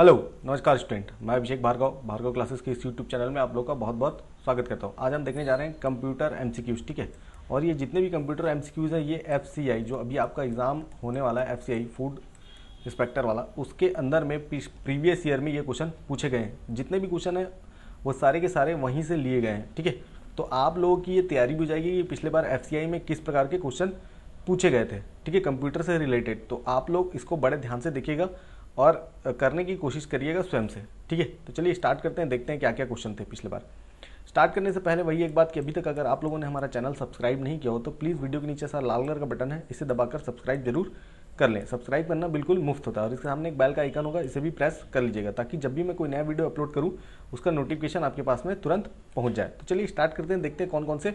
hello नमस्कार student मैं अभिषेक Bhargava Bhargava classes के इस यूट्यूब चैनल में आप लोग का बहुत बहुत स्वागत करता हूँ आज हम देखने जा रहे हैं कंप्यूटर एमसीक्यूज ठीक है और ये जितने भी कंप्यूटर एमसीक्यूज हैं ये एफसीआई जो अभी आपका एग्जाम होने वाला है एफसीआई फूड इंस्पेक्टर वाला उसके अंदर में प्रीवियस ईयर में ये क्वेश्चन पूछे गए हैं जितने भी क्वेश्चन हैं वो सारे के सारे वहीं से लिए गए हैं ठीक है तो आप लोगों की ये तैयारी भी हो जाएगी कि पिछले बार एफ में किस प्रकार के क्वेश्चन पूछे गए थे ठीक है कंप्यूटर से रिलेटेड तो आप लोग इसको बड़े ध्यान से देखिएगा और करने की कोशिश करिएगा स्वयं से ठीक है तो चलिए स्टार्ट करते हैं देखते हैं क्या क्या क्वेश्चन थे पिछले बार स्टार्ट करने से पहले वही एक बात कि अभी तक अगर आप लोगों ने हमारा चैनल सब्सक्राइब नहीं किया हो तो प्लीज़ वीडियो के नीचे सर लाल कलर का बटन है इसे दबाकर सब्सक्राइब जरूर कर लें सब्सक्राइब करना बिल्कुल मुफ्त होता है और इसके सामने एक बैल का आइकन होगा इसे भी प्रेस कर लीजिएगा ताकि जब भी मैं कोई नया वीडियो अपलोड करूँ उसका नोटिफिकेशन आपके पास में तुरंत पहुँच जाए तो चलिए स्टार्ट करते हैं देखते हैं कौन कौन से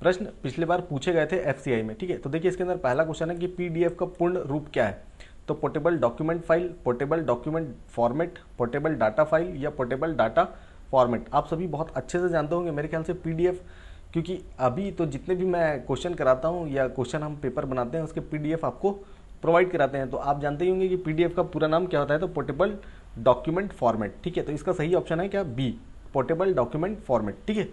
प्रश्न पिछले बार पूछे गए थे एफ में ठीक है तो देखिए इसके अंदर पहला क्वेश्चन है कि पी का पूर्ण रूप क्या है तो portable document file portable document format portable data file या पोर्टेबल डाटा फॉर्मेट आप सभी बहुत अच्छे से जानते होंगे मेरे ख्याल से पीडीएफ क्योंकि अभी तो जितने भी मैं क्वेश्चन कराता हूँ या क्वेश्चन हम पेपर बनाते हैं उसके पीडीएफ आपको प्रोवाइड कराते हैं तो आप जानते ही होंगे कि पीडीएफ का पूरा नाम क्या होता है तो पोर्टेबल डॉक्यूमेंट फॉर्मेट ठीक है तो इसका सही ऑप्शन है क्या बी पोर्टेबल डॉक्यूमेंट फॉर्मेट ठीक है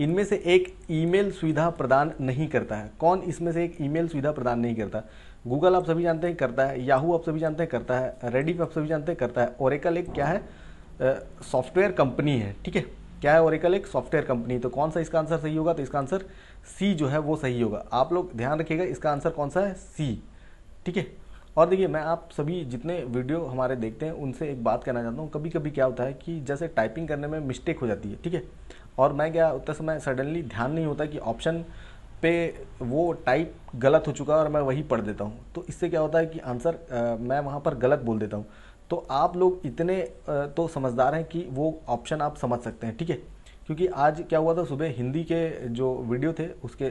इनमें से एक ईमेल सुविधा प्रदान नहीं करता है कौन इसमें से एक ईमेल सुविधा प्रदान नहीं करता गूगल आप सभी जानते हैं करता है याहू आप सभी जानते हैं करता है रेडिफ आप सभी जानते हैं करता है ओरेकल एक क्या है सॉफ्टवेयर कंपनी है ठीक है क्या है ओरेकल एक सॉफ्टवेयर कंपनी तो कौन सा इसका आंसर सही होगा तो इसका आंसर सी जो है वो सही होगा आप लोग ध्यान रखिएगा इसका आंसर कौन सा है सी ठीक है और देखिए मैं आप सभी जितने वीडियो हमारे देखते हैं उनसे एक बात कहना चाहता हूँ कभी कभी क्या होता है कि जैसे टाइपिंग करने में मिस्टेक हो जाती है ठीक है और मैं क्या उतना समय सडनली ध्यान नहीं होता कि ऑप्शन पे वो टाइप गलत हो चुका है और मैं वही पढ़ देता हूँ तो इससे क्या होता है कि आंसर मैं वहाँ पर गलत बोल देता हूँ तो आप लोग इतने आ, तो समझदार हैं कि वो ऑप्शन आप समझ सकते हैं ठीक है क्योंकि आज क्या हुआ था सुबह हिंदी के जो वीडियो थे उसके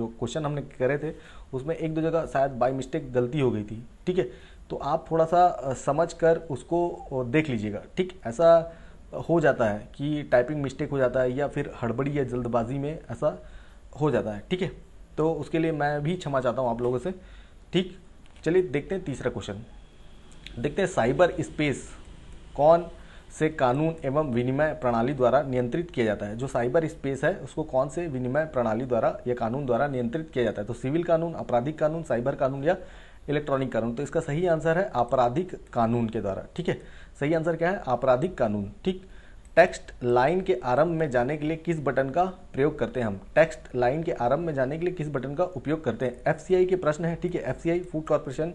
जो क्वेश्चन हमने करे थे उसमें एक दो जगह शायद बाई मिस्टेक गलती हो गई थी ठीक है तो आप थोड़ा सा समझ कर उसको देख लीजिएगा ठीक ऐसा हो जाता है कि टाइपिंग मिस्टेक हो जाता है या फिर हड़बड़ी या जल्दबाजी में ऐसा हो जाता है ठीक है तो उसके लिए मैं भी क्षमा चाहता हूँ आप लोगों से ठीक चलिए देखते हैं तीसरा क्वेश्चन देखते हैं साइबर स्पेस कौन से कानून एवं विनिमय प्रणाली द्वारा नियंत्रित किया जाता है जो साइबर स्पेस है उसको कौन से विनिमय प्रणाली द्वारा या कानून द्वारा नियंत्रित किया जाता है तो सिविल कानून आपराधिक कानून साइबर कानून या इलेक्ट्रॉनिक कानून तो इसका सही आंसर है आपराधिक कानून के द्वारा ठीक है सही आंसर क्या है आपराधिक कानून ठीक टेक्स्ट लाइन के आरंभ में जाने के लिए किस बटन का प्रयोग करते हैं हम टेक्स्ट लाइन के आरंभ में जाने के लिए किस बटन का उपयोग करते हैं एफ के प्रश्न है ठीक है एफ फूड कॉरपोरेशन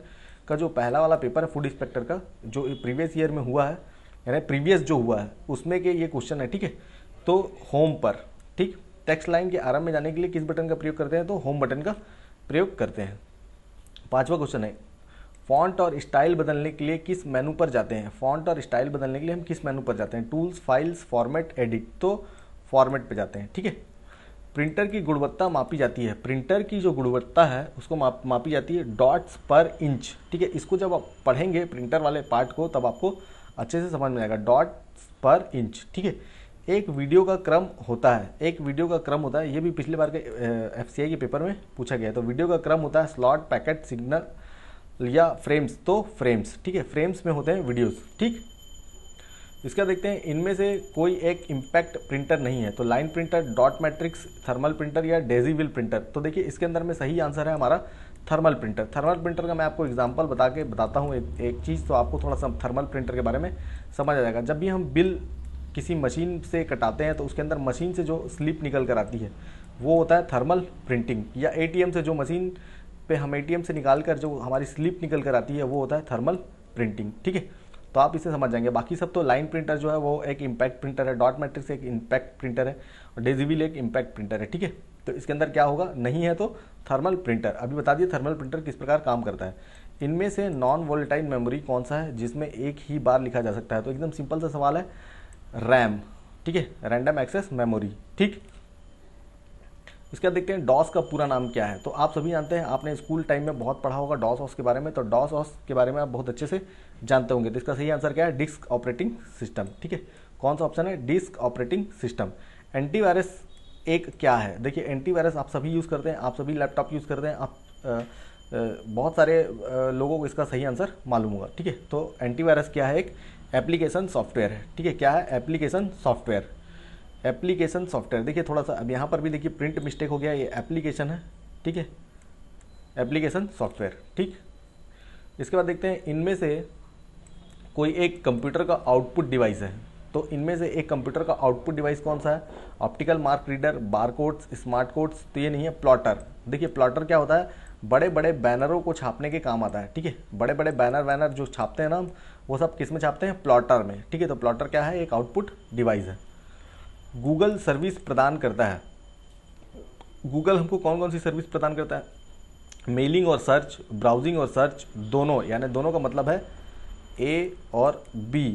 का जो पहला वाला पेपर है फूड इंस्पेक्टर का जो प्रीवियस ईयर में हुआ है यानी प्रीवियस जो हुआ है उसमें के ये क्वेश्चन है ठीक है तो होम पर ठीक टेक्स्ट लाइन के आरंभ में जाने के लिए किस बटन का प्रयोग करते हैं तो होम बटन का प्रयोग करते हैं पांचवा क्वेश्चन है फॉन्ट और स्टाइल बदलने के लिए किस मेनू पर जाते हैं फॉन्ट और स्टाइल बदलने के लिए हम किस मेनू पर जाते हैं टूल्स फाइल्स फॉर्मेट एडिट तो फॉर्मेट पे जाते हैं ठीक है प्रिंटर की गुणवत्ता मापी जाती है प्रिंटर की जो गुणवत्ता है उसको माप मापी जाती है डॉट्स पर इंच ठीक है इसको जब आप पढ़ेंगे प्रिंटर वाले पार्ट को तब आपको अच्छे से समझ में आएगा डॉट्स पर इंच ठीक है एक वीडियो का क्रम होता है एक वीडियो का क्रम होता है ये भी पिछले बार के एफ के पेपर में पूछा गया तो वीडियो का क्रम होता है स्लॉट पैकेट सिग्नल या फ्रेम्स तो फ्रेम्स ठीक है फ्रेम्स में होते हैं वीडियोस ठीक इसका देखते हैं इनमें से कोई एक इम्पैक्ट प्रिंटर नहीं है तो line printer dot matrix thermal printer या डेजीविल प्रिंटर तो देखिए इसके अंदर में सही आंसर है हमारा थर्मल प्रिंटर थर्मल प्रिंटर का मैं आपको एग्जांपल बता के बताता हूँ एक, एक चीज़ तो आपको थोड़ा सा थर्मल प्रिंटर के बारे में समझ आ जाएगा जब भी हम बिल किसी मशीन से कटाते हैं तो उसके अंदर मशीन से जो स्लिप निकल कर आती है वो होता है थर्मल प्रिंटिंग या एटीएम से जो मशीन पे हम ए से निकाल कर जो हमारी स्लिप निकल कर आती है वो होता है थर्मल प्रिंटिंग ठीक है तो आप इसे समझ जाएंगे बाकी सब तो लाइन प्रिंटर जो है वो एक इम्पैक्ट प्रिंटर है डॉट मैट्रिक्स एक इम्पैक्ट प्रिंटर है और डेजिविल एक इम्पैक्ट प्रिंटर है ठीक है तो इसके अंदर क्या होगा नहीं है तो थर्मल प्रिंटर अभी बता दिए थर्मल प्रिंटर किस प्रकार काम करता है इनमें से नॉन वोलेटाइल मेमोरी कौन सा है जिसमें एक ही बार लिखा जा सकता है तो एकदम सिंपल सा सवाल है रैम ठीक है रैंडम एक्सेस मेमोरी ठीक उसके बाद देखते हैं डॉस का पूरा नाम क्या है तो आप सभी जानते हैं आपने स्कूल टाइम में बहुत पढ़ा होगा डॉस ऑस के बारे में तो डॉस ऑस के बारे में आप बहुत अच्छे से जानते होंगे तो इसका सही आंसर क्या है डिस्क ऑपरेटिंग सिस्टम ठीक है कौन सा ऑप्शन है डिस्क ऑपरेटिंग सिस्टम एंटीवायरस एक क्या है देखिए एंटीवायरस आप सभी यूज़ करते हैं आप सभी लैपटॉप यूज़ करते हैं आप बहुत सारे लोगों को इसका सही आंसर मालूम होगा ठीक है तो एंटीवायरस क्या है एक एप्लीकेशन सॉफ्टवेयर है ठीक है क्या है एप्लीकेशन सॉफ्टवेयर एप्लीकेशन सॉफ्टवेयर देखिए थोड़ा सा अब यहाँ पर भी देखिए प्रिंट मिस्टेक हो गया ये एप्लीकेशन है ठीक है एप्लीकेशन सॉफ्टवेयर ठीक इसके बाद देखते हैं इनमें से कोई एक कंप्यूटर का आउटपुट डिवाइस है तो इनमें से एक कंप्यूटर का आउटपुट डिवाइस कौन सा है optical mark reader bar codes smart codes तो ये नहीं है प्लॉटर देखिए प्लॉटर क्या होता है बड़े बड़े बैनरों को छापने के काम आता है ठीक है बड़े बड़े बैनर वैनर जो छापते हैं ना वो सब किस में छापते हैं प्लॉटर में ठीक है तो प्लॉटर क्या है एक आउटपुट डिवाइस है गूगल सर्विस प्रदान करता है गूगल हमको कौन कौन सी सर्विस प्रदान करता है मेलिंग और सर्च ब्राउजिंग और सर्च दोनों यानी दोनों का मतलब है ए और बी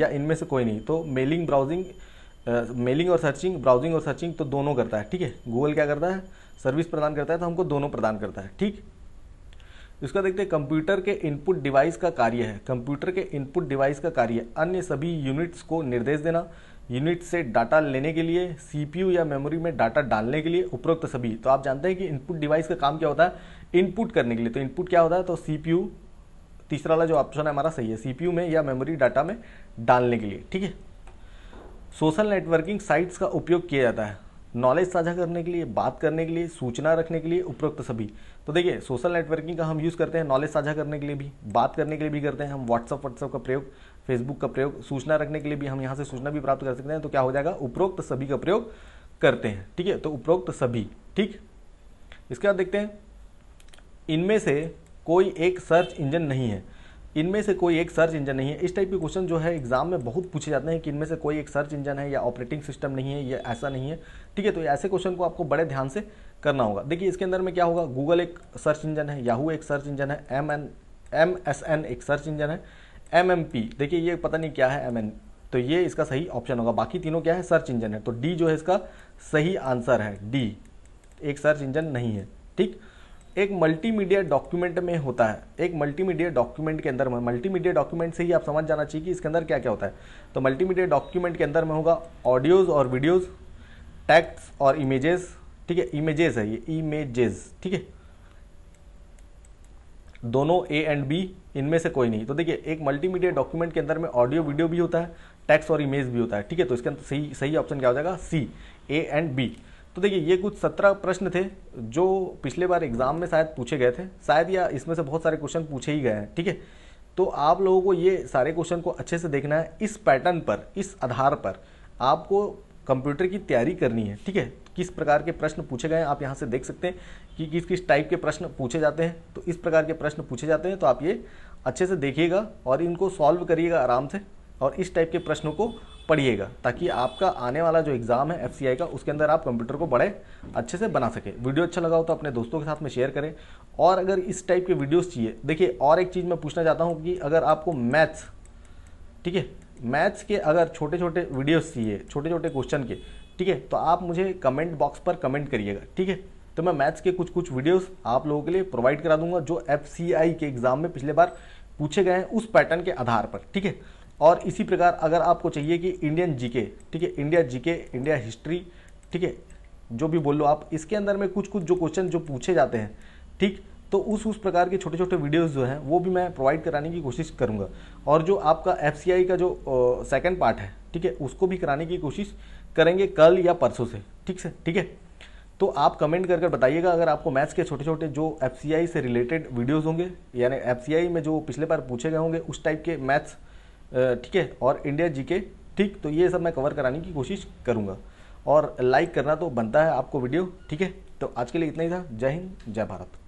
या इनमें से कोई नहीं तो मेलिंग ब्राउजिंग मेलिंग और सर्चिंग ब्राउजिंग और सर्चिंग तो दोनों करता है ठीक है गूगल क्या करता है सर्विस प्रदान करता है तो हमको दोनों प्रदान करता है ठीक इसका देखते हैं कंप्यूटर के इनपुट डिवाइस का कार्य है कंप्यूटर के इनपुट डिवाइस का कार्य अन्य सभी यूनिट्स को निर्देश देना यूनिट से डाटा लेने के लिए सीपीयू या मेमोरी में डाटा डालने के लिए उपरोक्त सभी तो आप जानते हैं कि इनपुट डिवाइस का काम क्या होता है इनपुट करने के लिए तो इनपुट क्या होता है तो सीपीयू तीसरा वाला जो ऑप्शन है हमारा सही है सीपीयू में या मेमोरी डाटा में डालने के लिए ठीक है सोशल नेटवर्किंग साइट्स का उपयोग किया जाता है नॉलेज साझा करने के लिए बात करने के लिए सूचना रखने के लिए उपरोक्त सभी तो देखिए सोशल नेटवर्किंग का हम यूज़ करते हैं नॉलेज साझा करने के लिए भी बात करने के लिए भी करते हैं हम व्हाट्सअप व्हाट्सअप का प्रयोग फेसबुक का प्रयोग सूचना रखने के लिए भी हम यहाँ से सूचना भी प्राप्त कर सकते हैं तो क्या हो जाएगा उपरोक्त सभी का प्रयोग करते हैं ठीक है तो उपरोक्त सभी ठीक इसके बाद देखते हैं इनमें से कोई एक सर्च इंजन नहीं है इनमें से कोई एक सर्च इंजन नहीं है इस टाइप के क्वेश्चन जो है एग्जाम में बहुत पूछे जाते हैं कि इनमें से कोई एक सर्च इंजन है या ऑपरेटिंग सिस्टम नहीं है या ऐसा नहीं है ठीक है तो ऐसे क्वेश्चन को आपको बड़े ध्यान से करना होगा देखिए इसके अंदर में क्या होगा गूगल एक सर्च इंजन है याहू एक सर्च इंजन है M N M S N एक सर्च इंजन है एम एम पी देखिए ये पता नहीं क्या है एम तो ये इसका सही ऑप्शन होगा बाकी तीनों क्या है सर्च इंजन है तो डी जो है इसका सही आंसर है डी एक सर्च इंजन नहीं है ठीक एक मल्टीमीडिया डॉक्यूमेंट में होता है एक मल्टीमीडिया डॉक्यूमेंट के अंदर में मल्टीमीडिया डॉक्यूमेंट से ही आप समझ जाना चाहिए कि इसके अंदर क्या क्या होता है तो मल्टीमीडिया डॉक्यूमेंट के अंदर में होगा ऑडियोज और वीडियोज टैक्स और इमेजेस ठीक है इमेजेस है ये इमेजेस ठीक है दोनों ए एंड बी इनमें से कोई नहीं तो देखिए एक मल्टीमीडिया डॉक्यूमेंट के अंदर में ऑडियो वीडियो भी होता है टेक्स्ट और इमेज भी होता है ठीक है तो इसके अंदर सही सही ऑप्शन क्या हो जाएगा सी ए एंड बी तो देखिए ये कुछ सत्रह प्रश्न थे जो पिछले बार एग्जाम में शायद पूछे गए थे शायद या इसमें से बहुत सारे क्वेश्चन पूछे ही गए हैं ठीक है तो आप लोगों को ये सारे क्वेश्चन को अच्छे से देखना है इस पैटर्न पर इस आधार पर आपको कंप्यूटर की तैयारी करनी है ठीक है किस प्रकार के प्रश्न पूछे गए हैं आप यहाँ से देख सकते हैं कि किस किस टाइप के प्रश्न पूछे जाते हैं तो इस प्रकार के प्रश्न पूछे जाते हैं तो आप ये अच्छे से देखिएगा और इनको सॉल्व करिएगा आराम से और इस टाइप के प्रश्नों को पढ़िएगा ताकि आपका आने वाला जो एग्ज़ाम है एफ का उसके अंदर आप कंप्यूटर को बड़े अच्छे से बना सके वीडियो अच्छा लगा हो तो अपने दोस्तों के साथ में शेयर करें और अगर इस टाइप के वीडियोस चाहिए देखिए और एक चीज़ मैं पूछना चाहता हूँ कि अगर आपको मैथ्स ठीक है मैथ्स के अगर छोटे छोटे वीडियोस चाहिए छोटे छोटे क्वेश्चन के ठीक है तो आप मुझे कमेंट बॉक्स पर कमेंट करिएगा ठीक है तो मैं मैथ्स के कुछ कुछ वीडियोस आप लोगों के लिए प्रोवाइड करा दूंगा जो एफ के एग्जाम में पिछले बार पूछे गए हैं उस पैटर्न के आधार पर ठीक है और इसी प्रकार अगर आपको चाहिए कि इंडियन जीके ठीक है इंडिया जीके इंडिया हिस्ट्री ठीक है जो भी बोल लो आप इसके अंदर में कुछ कुछ जो क्वेश्चन जो पूछे जाते हैं ठीक तो उस उस प्रकार के छोटे छोटे वीडियोस जो हैं वो भी मैं प्रोवाइड कराने की कोशिश करूँगा और जो आपका एफ का जो सेकेंड पार्ट है ठीक है उसको भी कराने की कोशिश करेंगे कल या परसों से ठीक से ठीक है तो आप कमेंट कर कर बताइएगा अगर आपको मैथ्स के छोटे छोटे जो एफ से रिलेटेड वीडियोज़ होंगे यानी एफ में जो पिछले बार पूछे गए होंगे उस टाइप के मैथ्स ठीक है और इंडिया जी के ठीक तो ये सब मैं कवर कराने की कोशिश करूँगा और लाइक करना तो बनता है आपको वीडियो ठीक है तो आज के लिए इतना ही था जय हिंद जय भारत